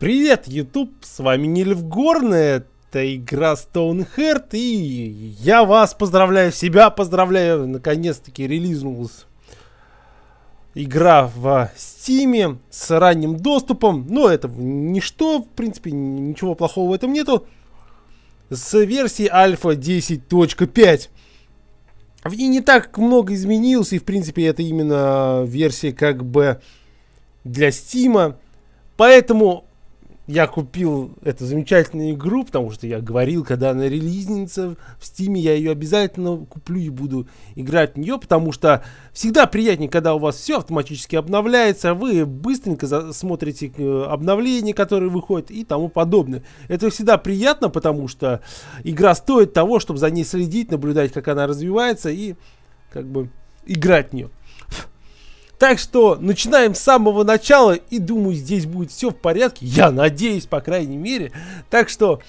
Привет, YouTube! С вами Нильфгорная, это игра Stoneheart, и я вас поздравляю, себя поздравляю, наконец-таки релизнулась игра в Стиме с ранним доступом, но это ничто, в принципе, ничего плохого в этом нету, с версии Alpha 10.5. В ней не так много изменилось, и в принципе это именно версия как бы для Стима. Поэтому я купил эту замечательную игру, потому что я говорил, когда она релизнится в Стиме, я ее обязательно куплю и буду играть в нее, потому что всегда приятнее, когда у вас все автоматически обновляется, а вы быстренько смотрите э, обновления, которые выходят и тому подобное. Это всегда приятно, потому что игра стоит того, чтобы за ней следить, наблюдать, как она развивается и как бы играть в нее. Так что начинаем с самого начала и думаю, здесь будет все в порядке. Я надеюсь, по крайней мере. Так что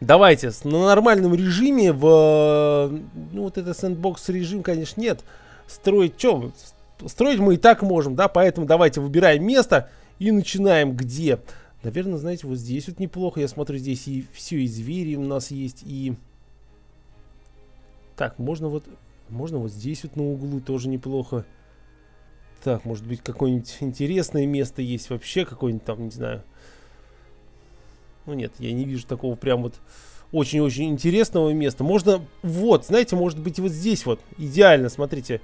давайте на нормальном режиме в... Ну вот это сэндбокс режим, конечно, нет. Строить что? Строить мы и так можем, да, поэтому давайте выбираем место и начинаем где. Наверное, знаете, вот здесь вот неплохо. Я смотрю, здесь и все, и звери у нас есть, и... Так, можно вот... Можно вот здесь вот на углу тоже неплохо. Так, может быть, какое-нибудь интересное место есть вообще, какое-нибудь там, не знаю. Ну нет, я не вижу такого прям вот очень-очень интересного места. Можно, вот, знаете, может быть, вот здесь вот, идеально, смотрите,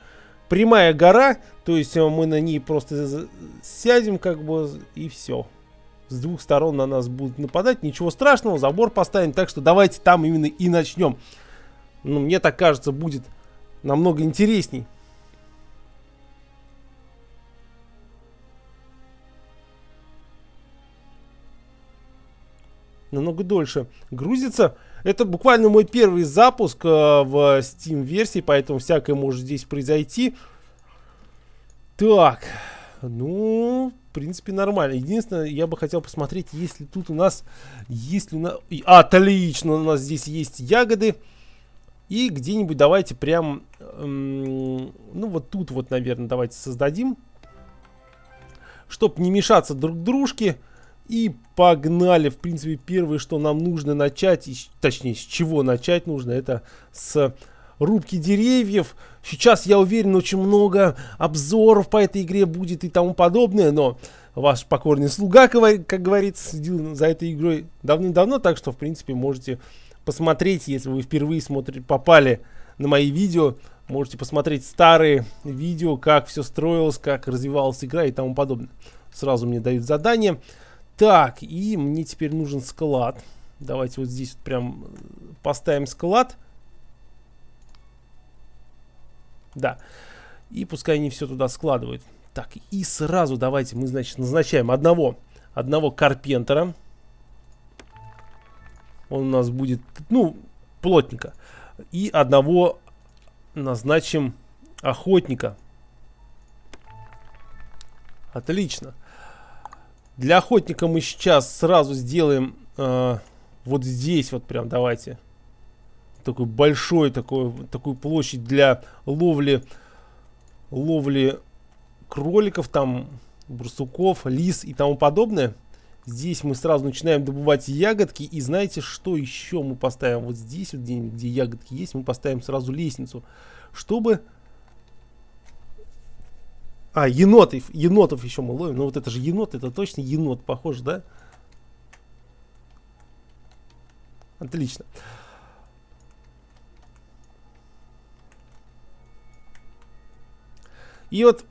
прямая гора, то есть э, мы на ней просто сядем, как бы, и все. С двух сторон на нас будут нападать, ничего страшного, забор поставим, так что давайте там именно и начнем. Ну, мне так кажется, будет намного интересней. намного дольше грузится. Это буквально мой первый запуск э, в Steam-версии, поэтому всякое может здесь произойти. Так, ну, в принципе, нормально. Единственное, я бы хотел посмотреть, если тут у нас... Если у нас... отлично, у нас здесь есть ягоды. И где-нибудь давайте прям... Эм, ну, вот тут вот, наверное, давайте создадим. Чтоб не мешаться друг дружке. И погнали, в принципе, первое, что нам нужно начать, точнее, с чего начать нужно, это с рубки деревьев. Сейчас, я уверен, очень много обзоров по этой игре будет и тому подобное, но ваш покорный слуга, как говорится, следил за этой игрой давным-давно, так что, в принципе, можете посмотреть, если вы впервые смотрите, попали на мои видео, можете посмотреть старые видео, как все строилось, как развивалась игра и тому подобное. Сразу мне дают задание. Так, и мне теперь нужен склад. Давайте вот здесь вот прям э, поставим склад. Да. И пускай они все туда складывают. Так, и сразу давайте мы, значит, назначаем одного, одного карпентера. Он у нас будет, ну, плотника. И одного назначим охотника. Отлично. Для охотника мы сейчас сразу сделаем э, вот здесь вот прям давайте. Такой большой, такой, такую площадь для ловли, ловли кроликов, там барсуков, лис и тому подобное. Здесь мы сразу начинаем добывать ягодки. И знаете, что еще мы поставим? Вот здесь, вот где, где ягодки есть, мы поставим сразу лестницу. Чтобы а, енотов, енотов еще мы ловим. Ну вот это же енот, это точно енот, похож, да? Отлично. И вот,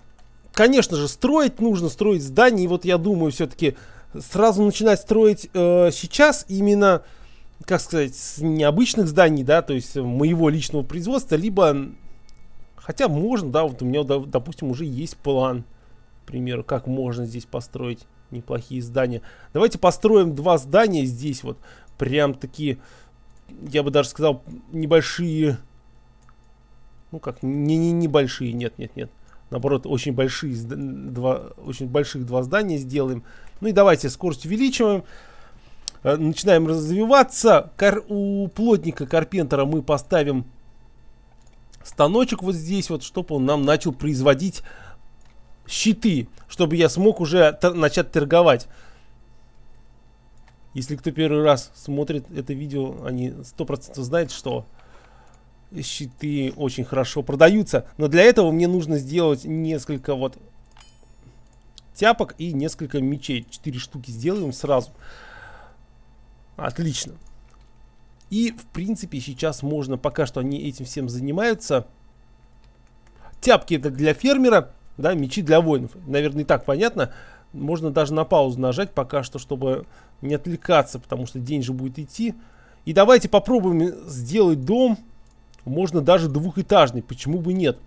конечно же, строить нужно, строить здание. И вот я думаю, все-таки сразу начинать строить э, сейчас именно, как сказать, с необычных зданий, да, то есть моего личного производства, либо Хотя можно, да, вот у меня, допустим, уже есть план, к примеру, как можно здесь построить неплохие здания. Давайте построим два здания здесь вот, прям такие, я бы даже сказал, небольшие, ну как, не, не небольшие, нет, нет, нет. Наоборот, очень большие два, очень больших два здания сделаем. Ну и давайте скорость увеличиваем. Э, начинаем развиваться. Кор у плотника Карпентера мы поставим станочек вот здесь вот, чтобы он нам начал производить щиты, чтобы я смог уже начать торговать. Если кто первый раз смотрит это видео, они 100% знают, что щиты очень хорошо продаются. Но для этого мне нужно сделать несколько вот тяпок и несколько мечей. Четыре штуки сделаем сразу. Отлично. И, в принципе, сейчас можно, пока что они этим всем занимаются. Тяпки это для фермера, да, мечи для воинов. Наверное, и так понятно. Можно даже на паузу нажать пока что, чтобы не отвлекаться, потому что день же будет идти. И давайте попробуем сделать дом, можно даже двухэтажный, почему бы нет.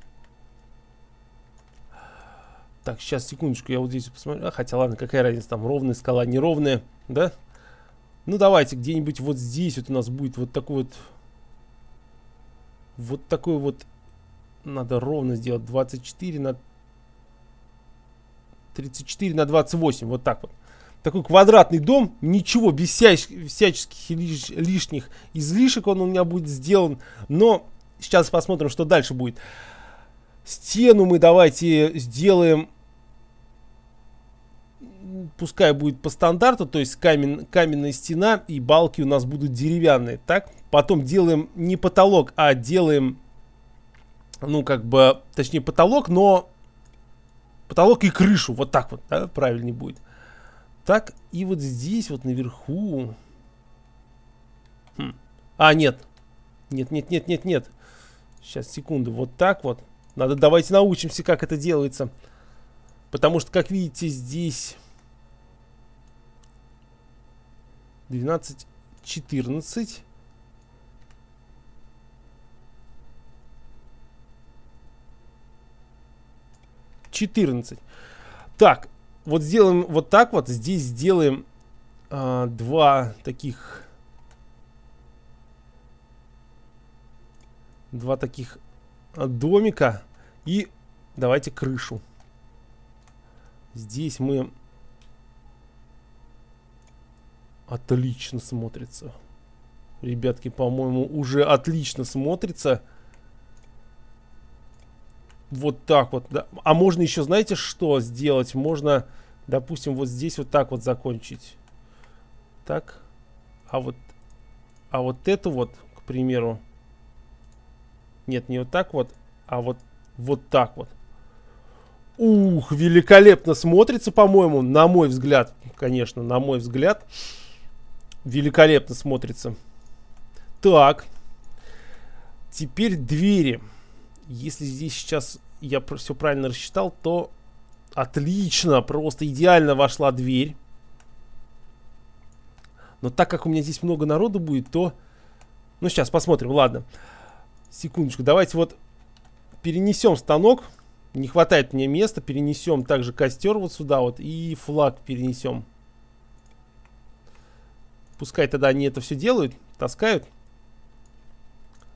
Так, сейчас, секундочку, я вот здесь посмотрю. А, хотя ладно, какая разница, там ровная скала, неровная, да? Да. Ну, давайте где-нибудь вот здесь вот у нас будет вот такой вот... Вот такой вот... Надо ровно сделать 24 на... 34 на 28, вот так вот. Такой квадратный дом, ничего, без всяческих, лиш, лишних излишек он у меня будет сделан. Но сейчас посмотрим, что дальше будет. Стену мы давайте сделаем пускай будет по стандарту, то есть камен, каменная стена и балки у нас будут деревянные, так? Потом делаем не потолок, а делаем, ну, как бы, точнее, потолок, но потолок и крышу, вот так вот, да, правильнее будет. Так, и вот здесь, вот наверху... Хм. А, нет. Нет, нет, нет, нет, нет. Сейчас, секунду, вот так вот. Надо, давайте научимся, как это делается. Потому что, как видите, здесь 12, 14. Четырнадцать. Так, вот сделаем вот так вот. Здесь сделаем э, два таких... Два таких а, домика. И давайте крышу. Здесь мы Отлично смотрится. Ребятки, по-моему, уже отлично смотрится. Вот так вот. Да. А можно еще, знаете, что сделать? Можно, допустим, вот здесь вот так вот закончить. Так. А вот, а вот эту вот, к примеру. Нет, не вот так вот, а вот, вот так вот. Ух, великолепно смотрится, по-моему, на мой взгляд. Конечно, на мой Взгляд. Великолепно смотрится. Так. Теперь двери. Если здесь сейчас я все правильно рассчитал, то отлично, просто идеально вошла дверь. Но так как у меня здесь много народу будет, то... Ну, сейчас посмотрим, ладно. Секундочку, давайте вот перенесем станок. Не хватает мне места. Перенесем также костер вот сюда вот и флаг перенесем. Пускай тогда они это все делают, таскают.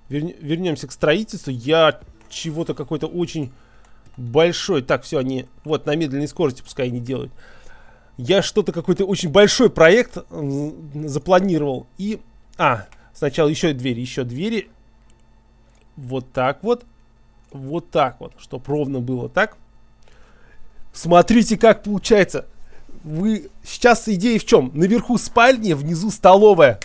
Верн вернемся к строительству. Я чего-то какой-то очень большой... Так, все, они... Вот, на медленной скорости пускай они делают. Я что-то какой-то очень большой проект запланировал. И... А, сначала еще двери, еще двери. Вот так вот. Вот так вот, чтоб ровно было так. Смотрите, как получается вы... Сейчас идея в чем? Наверху спальня, внизу столовая.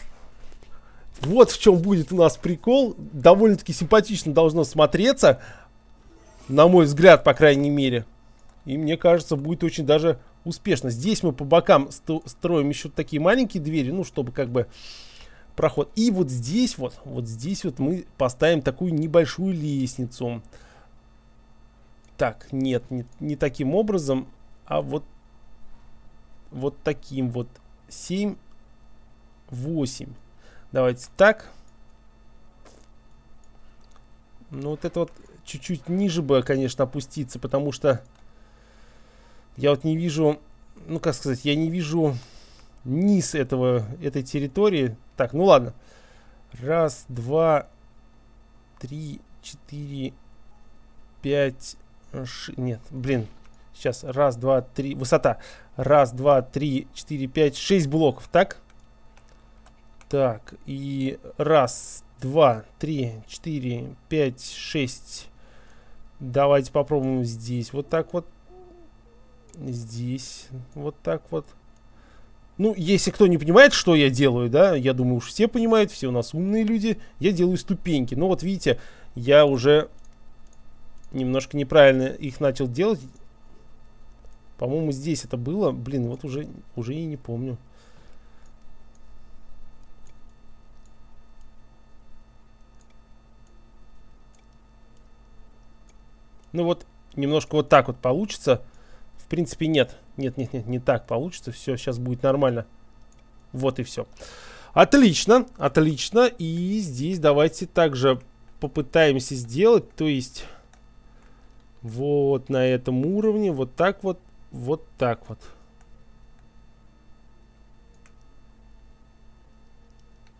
Вот в чем будет у нас прикол. Довольно-таки симпатично должно смотреться. На мой взгляд, по крайней мере. И мне кажется, будет очень даже успешно. Здесь мы по бокам строим еще такие маленькие двери, ну, чтобы как бы проход. И вот здесь вот, вот здесь вот мы поставим такую небольшую лестницу. Так, нет, не, не таким образом, а вот вот таким вот. 7, 8. Давайте так. Ну, вот это вот чуть-чуть ниже бы, конечно, опуститься, потому что я вот не вижу, ну, как сказать, я не вижу низ этого, этой территории. Так, ну ладно. Раз, два, три, четыре, пять, шесть. Нет, блин, Сейчас, раз, два, три, высота. Раз, два, три, четыре, пять, шесть блоков, так? Так, и раз, два, три, четыре, пять, шесть. Давайте попробуем здесь. Вот так вот. Здесь. Вот так вот. Ну, если кто не понимает, что я делаю, да, я думаю, уж все понимают, все у нас умные люди, я делаю ступеньки. Но вот видите, я уже немножко неправильно их начал делать. По-моему, здесь это было. Блин, вот уже, уже и не помню. Ну вот, немножко вот так вот получится. В принципе, нет. Нет, нет, нет, не так получится. Все, сейчас будет нормально. Вот и все. Отлично, отлично. И здесь давайте также попытаемся сделать. То есть, вот на этом уровне, вот так вот вот так вот.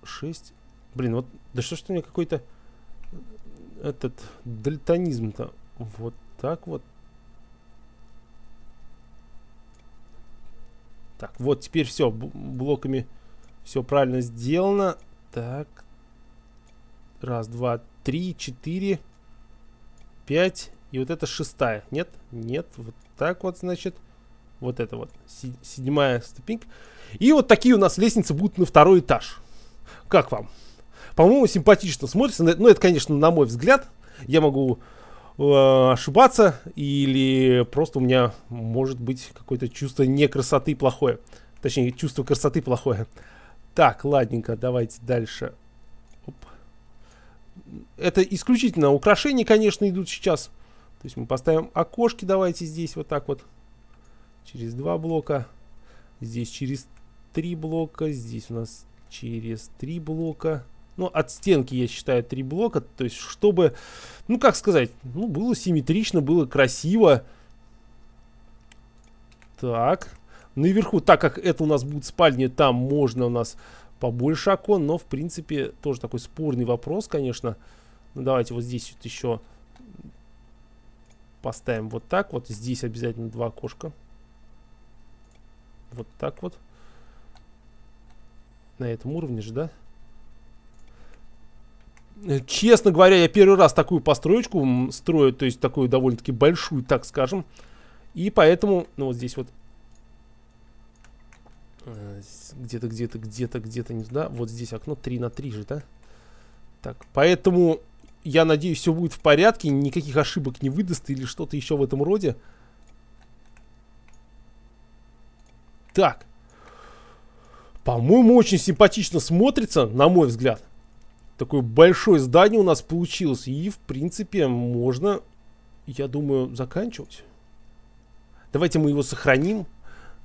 Шесть. Блин, вот... Да что ж ты мне какой-то... Э, этот... Дальтонизм-то. Вот так вот. Так, вот теперь все. Блоками все правильно сделано. Так. Раз, два, три, четыре, пять. И вот это шестая. Нет? Нет. Вот так вот, значит, вот это вот, седьмая ступенька. И вот такие у нас лестницы будут на второй этаж. Как вам? По-моему, симпатично смотрится. Ну, это, конечно, на мой взгляд. Я могу э, ошибаться, или просто у меня может быть какое-то чувство некрасоты плохое. Точнее, чувство красоты плохое. Так, ладненько, давайте дальше. Оп. Это исключительно украшения, конечно, идут сейчас. То есть мы поставим окошки, давайте здесь вот так вот. Через два блока. Здесь через три блока. Здесь у нас через три блока. Ну, от стенки, я считаю, три блока. То есть, чтобы, ну, как сказать, ну, было симметрично, было красиво. Так. Наверху, так как это у нас будет спальня, там можно у нас побольше окон. Но, в принципе, тоже такой спорный вопрос, конечно. Ну, давайте вот здесь вот еще поставим вот так вот. Здесь обязательно два окошка. Вот так вот. На этом уровне же, да? Э, честно говоря, я первый раз такую построечку строю, то есть такую довольно-таки большую, так скажем. И поэтому, ну вот здесь вот э, где-то, где-то, где-то, где-то, не знаю. Вот здесь окно 3 на 3 же, да? Так, поэтому я надеюсь, все будет в порядке, никаких ошибок не выдаст или что-то еще в этом роде. Так. По-моему, очень симпатично смотрится, на мой взгляд. Такое большое здание у нас получилось. И, в принципе, можно, я думаю, заканчивать. Давайте мы его сохраним.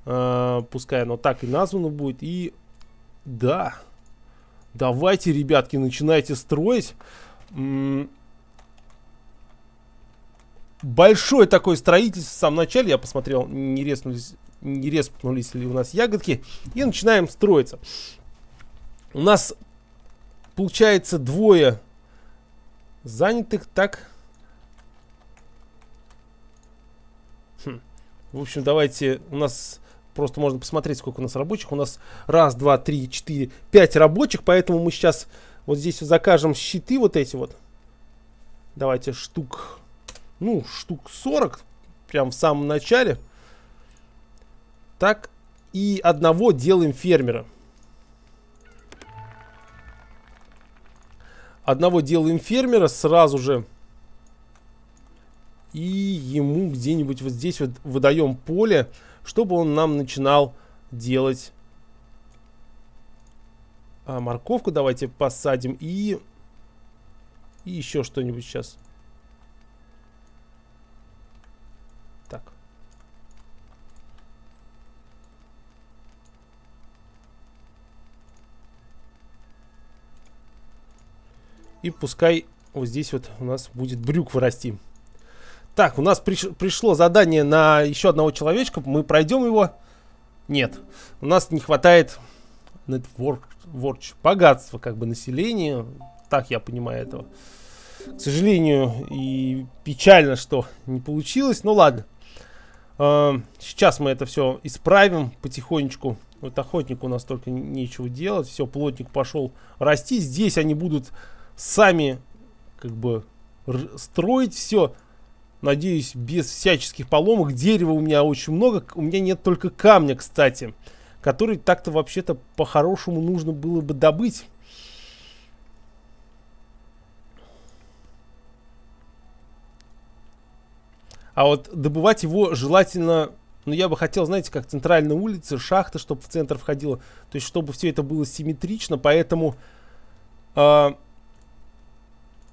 Э пускай оно так и названо будет. И да, давайте, ребятки, начинайте строить большое такое строительство в самом начале. Я посмотрел, не резнулись, не резнулись ли у нас ягодки. И начинаем строиться. У нас получается двое занятых. Так. Хм. В общем, давайте у нас... Просто можно посмотреть, сколько у нас рабочих. У нас раз, два, три, четыре, пять рабочих. Поэтому мы сейчас вот здесь закажем щиты вот эти вот. Давайте штук... Ну, штук 40. Прям в самом начале. Так. И одного делаем фермера. Одного делаем фермера сразу же. И ему где-нибудь вот здесь вот выдаем поле, чтобы он нам начинал делать а, морковку давайте посадим и... И еще что-нибудь сейчас. Так. И пускай вот здесь вот у нас будет брюк расти. Так, у нас приш пришло задание на еще одного человечка. Мы пройдем его. Нет. У нас не хватает Network Ворч богатство как бы населения, так я понимаю этого. К сожалению, и печально, что не получилось, ну ладно. А, сейчас мы это все исправим потихонечку. Вот охотнику у нас только нечего делать. Все, плотник пошел расти. Здесь они будут сами как бы строить все. Надеюсь, без всяческих поломок. Дерева у меня очень много. У меня нет только камня, Кстати который так-то вообще-то по-хорошему нужно было бы добыть. А вот добывать его желательно, ну я бы хотел, знаете, как центральная улица, шахта, чтобы в центр входила, то есть чтобы все это было симметрично, поэтому... Э,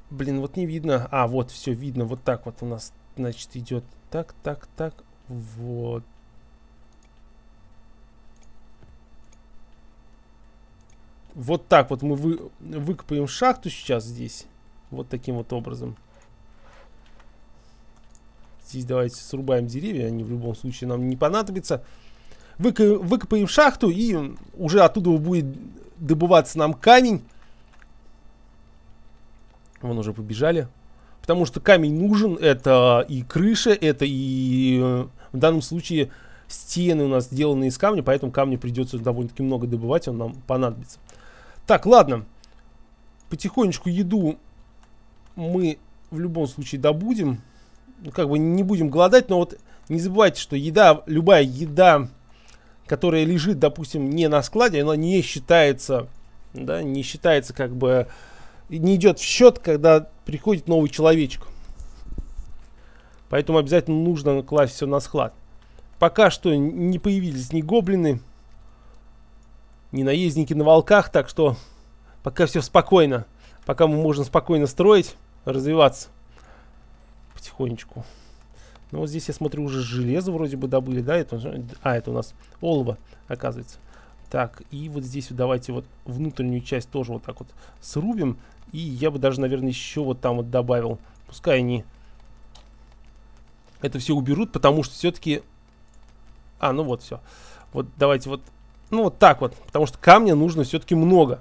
блин, вот не видно. А, вот все видно, вот так вот у нас, значит, идет. Так, так, так, вот вот так вот мы вы, выкопаем шахту сейчас здесь. Вот таким вот образом. Здесь давайте срубаем деревья, они в любом случае нам не понадобятся. Выко выкопаем шахту и уже оттуда будет добываться нам камень. Вон уже побежали. Потому что камень нужен, это и крыша, это и в данном случае стены у нас сделаны из камня, поэтому камня придется довольно-таки много добывать, он нам понадобится. Так, ладно. Потихонечку еду мы в любом случае добудем. Ну, как бы не будем голодать, но вот не забывайте, что еда, любая еда, которая лежит, допустим, не на складе, она не считается, да, не считается как бы, не идет в счет, когда приходит новый человечек. Поэтому обязательно нужно класть все на склад. Пока что не появились ни гоблины, не наездники на волках, так что пока все спокойно. Пока мы можем спокойно строить, развиваться потихонечку. Ну вот здесь, я смотрю, уже железо вроде бы добыли, да? Это, а, это у нас олово, оказывается. Так, и вот здесь вот давайте вот внутреннюю часть тоже вот так вот срубим. И я бы даже, наверное, еще вот там вот добавил. Пускай они это все уберут, потому что все-таки... А, ну вот все. Вот давайте вот ну, вот так вот, потому что камня нужно все-таки много.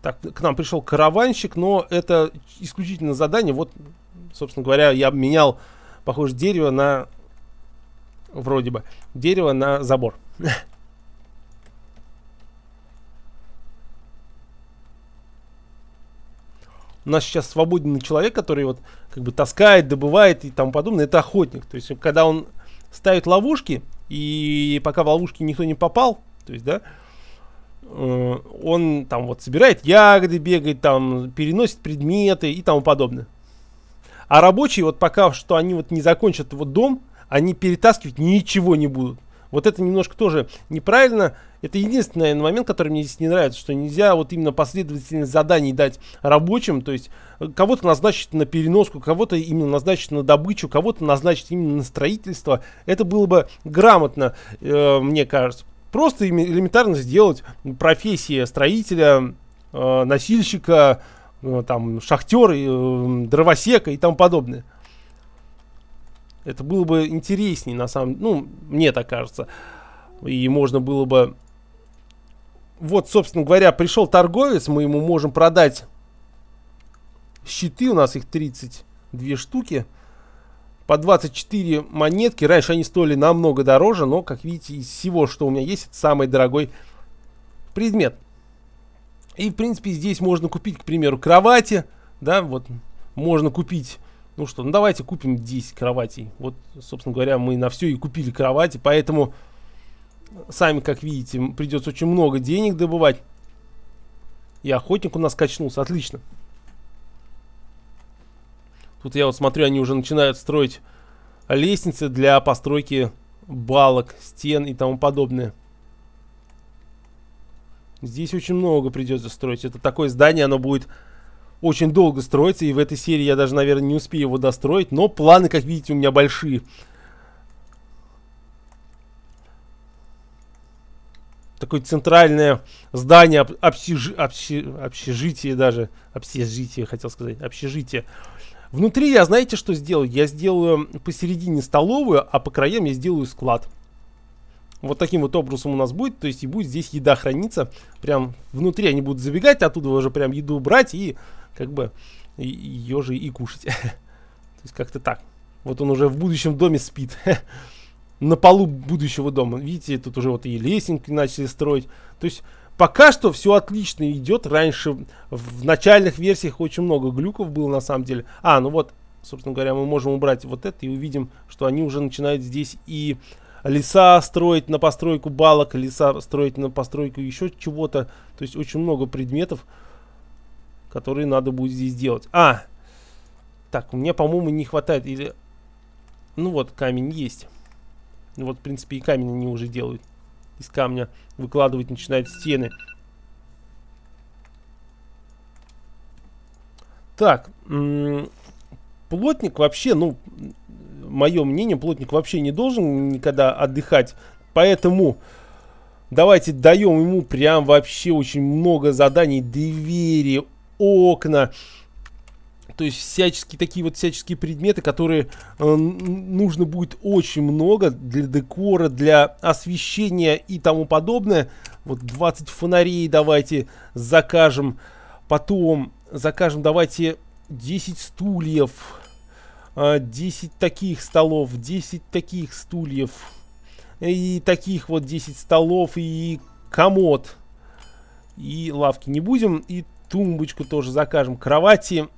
Так, к нам пришел караванщик, но это исключительно задание. Вот, собственно говоря, я обменял, похоже, дерево на... Вроде бы. Дерево на забор. У нас сейчас свободный человек, который вот как бы таскает, добывает и тому подобное, это охотник. То есть, когда он ставит ловушки, и пока в ловушки никто не попал, то есть, да, э, он там вот собирает ягоды, бегает там, переносит предметы и тому подобное. А рабочие вот пока что они вот не закончат вот дом, они перетаскивать ничего не будут. Вот это немножко тоже неправильно. Это единственный наверное, момент, который мне здесь не нравится, что нельзя вот именно последовательность заданий дать рабочим. То есть э, кого-то назначить на переноску, кого-то именно назначить на добычу, кого-то назначить именно на строительство. Это было бы грамотно, э, мне кажется. Просто элементарно сделать профессии строителя, э, носильщика, э, там, шахтера, э, дровосека и тому подобное. Это было бы интереснее, на самом деле. Ну, мне так кажется. И можно было бы... Вот, собственно говоря, пришел торговец, мы ему можем продать щиты, у нас их 32 штуки по 24 монетки. Раньше они стоили намного дороже, но, как видите, из всего, что у меня есть, это самый дорогой предмет. И, в принципе, здесь можно купить, к примеру, кровати, да, вот, можно купить, ну что, ну давайте купим 10 кроватей. Вот, собственно говоря, мы на все и купили кровати, поэтому, сами, как видите, придется очень много денег добывать. И охотник у нас качнулся, отлично. Отлично. Тут я вот смотрю, они уже начинают строить лестницы для постройки балок, стен и тому подобное. Здесь очень много придется строить. Это такое здание, оно будет очень долго строиться, и в этой серии я даже, наверное, не успею его достроить, но планы, как видите, у меня большие. Такое центральное здание, общежи, общежитие даже, общежитие, хотел сказать, общежитие. Внутри я, знаете, что сделаю? Я сделаю посередине столовую, а по краям я сделаю склад. Вот таким вот образом у нас будет, то есть и будет здесь еда храниться. Прям внутри они будут забегать, оттуда уже прям еду брать и как бы ее же и кушать. То есть как-то так. Вот он уже в будущем доме спит. На полу будущего дома. Видите, тут уже вот и лесенки начали строить. То есть Пока что все отлично идет. Раньше в начальных версиях очень много глюков было на самом деле. А, ну вот, собственно говоря, мы можем убрать вот это и увидим, что они уже начинают здесь и леса строить на постройку балок, леса строить на постройку еще чего-то. То есть очень много предметов, которые надо будет здесь делать. А, так, у меня, по-моему, не хватает. Или... Ну вот, камень есть. Ну вот, в принципе, и камень они уже делают из камня выкладывать начинает стены. Так, плотник вообще, ну, мое мнение, плотник вообще не должен никогда отдыхать. Поэтому давайте даем ему прям вообще очень много заданий. Двери, окна. То есть всяческие такие вот всяческие предметы, которые э, нужно будет очень много для декора, для освещения и тому подобное. Вот 20 фонарей давайте закажем. Потом закажем давайте 10 стульев. 10 э, таких столов, 10 таких стульев. И таких вот 10 столов и комод. И лавки не будем. И тумбочку тоже закажем. Кровати,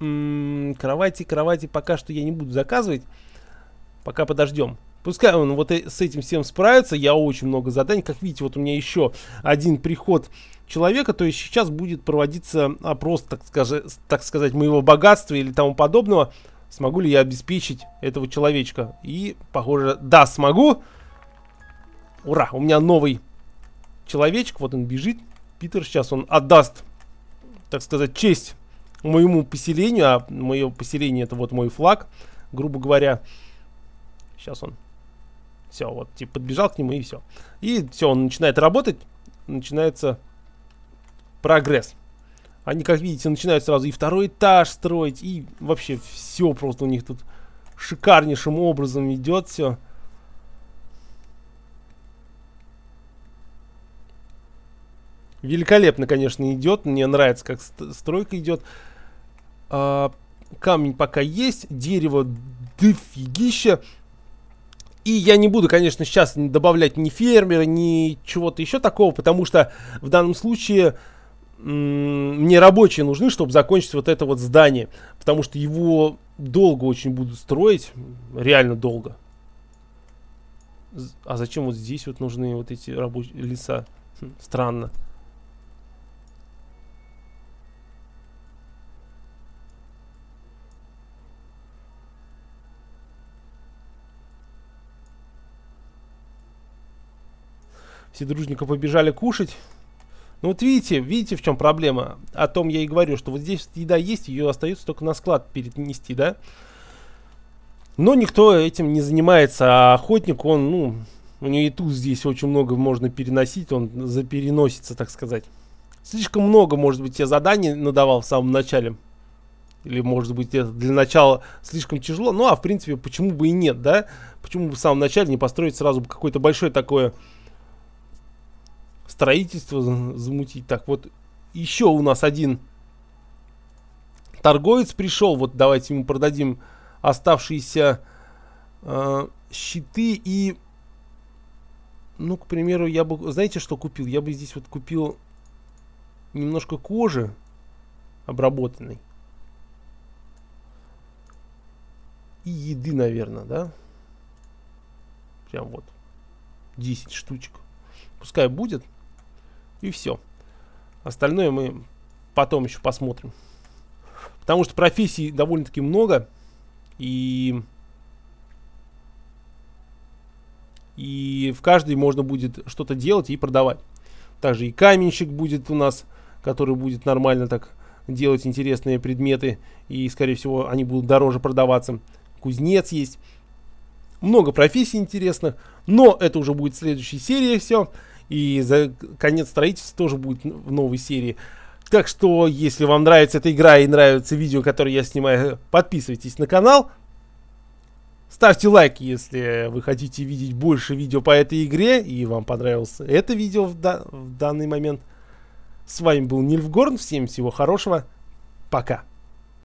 кровати, кровати пока что я не буду заказывать. Пока подождем. Пускай он вот с этим всем справится. Я очень много заданий. Как видите, вот у меня еще один приход человека. То есть сейчас будет проводиться опрос, так, скажи, так сказать, моего богатства или тому подобного. Смогу ли я обеспечить этого человечка? И, похоже, да, смогу. Ура, у меня новый человечек. Вот он бежит. Питер сейчас он отдаст так сказать, честь моему поселению, а мое поселение это вот мой флаг, грубо говоря. Сейчас он. Все, вот, типа, подбежал к нему и все. И все, он начинает работать, начинается прогресс. Они, как видите, начинают сразу и второй этаж строить, и вообще все просто у них тут шикарнейшим образом идет все. Великолепно, конечно, идет. Мне нравится, как стройка идет. А, камень пока есть. Дерево дофигища. И я не буду, конечно, сейчас добавлять ни фермера, ни чего-то еще такого, потому что в данном случае мне рабочие нужны, чтобы закончить вот это вот здание. Потому что его долго очень будут строить. Реально долго. А зачем вот здесь вот нужны вот эти рабочие леса? Хм, странно. Все дружненько побежали кушать. Ну вот видите, видите, в чем проблема? О том я и говорю, что вот здесь еда есть, ее остается только на склад перенести, да? Но никто этим не занимается, а охотник, он, ну, у него и тут здесь очень много можно переносить, он запереносится, так сказать. Слишком много, может быть, я заданий надавал в самом начале. Или, может быть, это для начала слишком тяжело. Ну, а, в принципе, почему бы и нет, да? Почему бы в самом начале не построить сразу какое-то большое такое строительство замутить. Так, вот еще у нас один торговец пришел. Вот давайте ему продадим оставшиеся э, щиты и... Ну, к примеру, я бы... Знаете, что купил? Я бы здесь вот купил немножко кожи обработанной. И еды, наверное, да? Прям вот. 10 штучек. Пускай будет. И все. Остальное мы потом еще посмотрим. Потому что профессий довольно-таки много. И... И в каждой можно будет что-то делать и продавать. Также и каменщик будет у нас, который будет нормально так делать интересные предметы. И, скорее всего, они будут дороже продаваться. Кузнец есть. Много профессий интересных. Но это уже будет в следующей серии все. И за конец строительства тоже будет в новой серии. Так что, если вам нравится эта игра и нравятся видео, которые я снимаю, подписывайтесь на канал. Ставьте лайк, если вы хотите видеть больше видео по этой игре, и вам понравилось это видео в, да в данный момент. С вами был Нильф Горн. всем всего хорошего, пока.